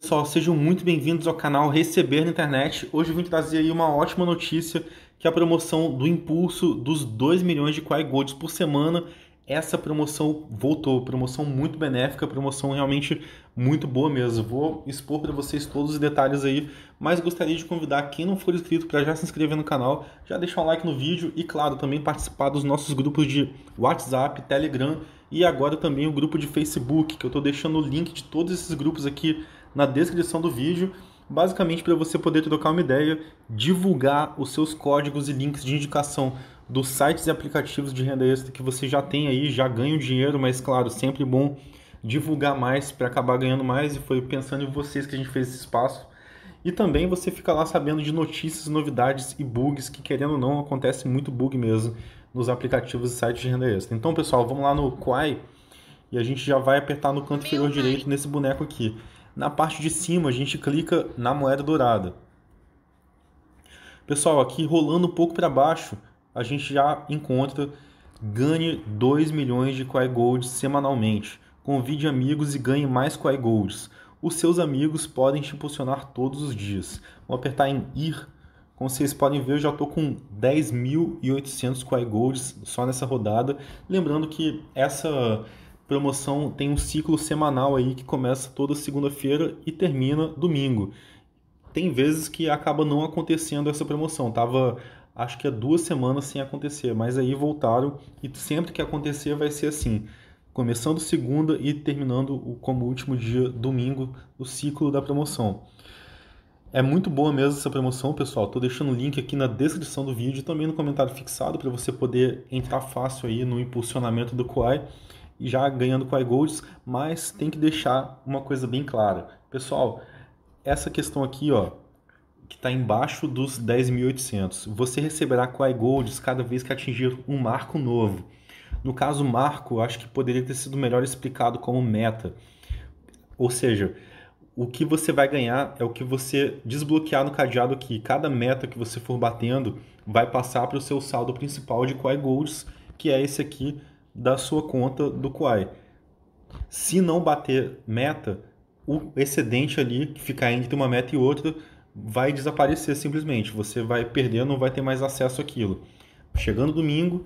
Pessoal, sejam muito bem-vindos ao canal Receber na Internet. Hoje eu vim trazer aí uma ótima notícia, que é a promoção do impulso dos 2 milhões de Quai Golds por semana. Essa promoção voltou, promoção muito benéfica, promoção realmente muito boa mesmo. Vou expor para vocês todos os detalhes aí, mas gostaria de convidar quem não for inscrito para já se inscrever no canal, já deixar um like no vídeo e, claro, também participar dos nossos grupos de WhatsApp, Telegram e agora também o grupo de Facebook, que eu estou deixando o link de todos esses grupos aqui na descrição do vídeo, basicamente para você poder trocar uma ideia, divulgar os seus códigos e links de indicação dos sites e aplicativos de renda extra que você já tem aí, já ganha o dinheiro, mas claro, sempre bom divulgar mais para acabar ganhando mais e foi pensando em vocês que a gente fez esse espaço. E também você fica lá sabendo de notícias, novidades e bugs que querendo ou não acontece muito bug mesmo nos aplicativos e sites de renda extra. Então, pessoal, vamos lá no Quai e a gente já vai apertar no canto inferior direito nesse boneco aqui. Na parte de cima, a gente clica na moeda dourada. Pessoal, aqui rolando um pouco para baixo, a gente já encontra ganhe 2 milhões de Quai Golds semanalmente. Convide amigos e ganhe mais Quai Golds. Os seus amigos podem te impulsionar todos os dias. Vou apertar em ir. Como vocês podem ver, eu já estou com 10.800 Quai Golds só nessa rodada. Lembrando que essa promoção tem um ciclo semanal aí que começa toda segunda-feira e termina domingo. Tem vezes que acaba não acontecendo essa promoção. Tava acho que há duas semanas sem acontecer, mas aí voltaram e sempre que acontecer vai ser assim, começando segunda e terminando como último dia domingo o ciclo da promoção. É muito boa mesmo essa promoção, pessoal. Tô deixando o link aqui na descrição do vídeo e também no comentário fixado para você poder entrar fácil aí no impulsionamento do Kuai já ganhando com iGolds, mas tem que deixar uma coisa bem clara. Pessoal, essa questão aqui, ó, que está embaixo dos 10.800, você receberá com iGolds cada vez que atingir um marco novo. No caso marco, acho que poderia ter sido melhor explicado como meta. Ou seja, o que você vai ganhar é o que você desbloquear no cadeado aqui. Cada meta que você for batendo vai passar para o seu saldo principal de Koi Golds, que é esse aqui da sua conta do Kuai. Se não bater meta, o excedente ali, que ficar entre uma meta e outra, vai desaparecer simplesmente. Você vai perder, não vai ter mais acesso àquilo. Chegando domingo,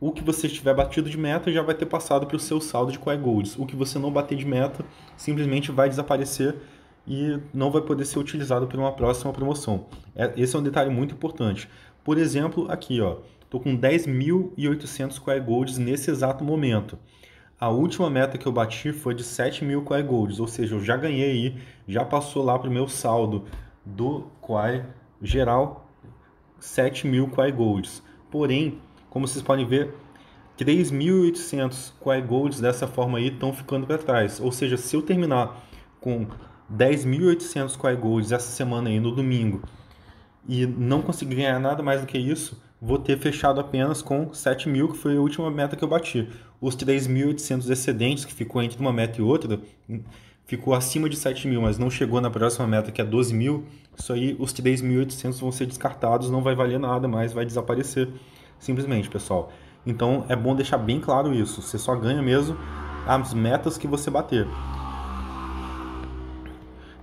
o que você tiver batido de meta já vai ter passado para o seu saldo de Kuai Golds. O que você não bater de meta simplesmente vai desaparecer e não vai poder ser utilizado para uma próxima promoção. É, esse é um detalhe muito importante. Por exemplo, aqui, ó, Estou com 10.800 Quai Golds nesse exato momento. A última meta que eu bati foi de 7.000 Quai Golds, ou seja, eu já ganhei aí, já passou lá para o meu saldo do Quai geral 7.000 Quai Golds. Porém, como vocês podem ver, 3.800 Quai Golds dessa forma aí estão ficando para trás. Ou seja, se eu terminar com 10.800 Quai Golds essa semana aí no domingo e não conseguir ganhar nada mais do que isso, vou ter fechado apenas com 7 mil, que foi a última meta que eu bati. Os 3.800 excedentes, que ficou entre uma meta e outra, hum, ficou acima de 7 mil, mas não chegou na próxima meta, que é 12 mil. Isso aí, os 3.800 vão ser descartados, não vai valer nada mais, vai desaparecer. Simplesmente, pessoal. Então é bom deixar bem claro isso. Você só ganha mesmo as metas que você bater.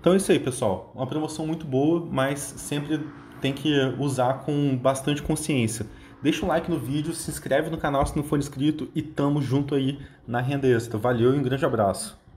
Então é isso aí, pessoal. Uma promoção muito boa, mas sempre tem que usar com bastante consciência. Deixa um like no vídeo, se inscreve no canal se não for inscrito e tamo junto aí na renda extra. Valeu e um grande abraço.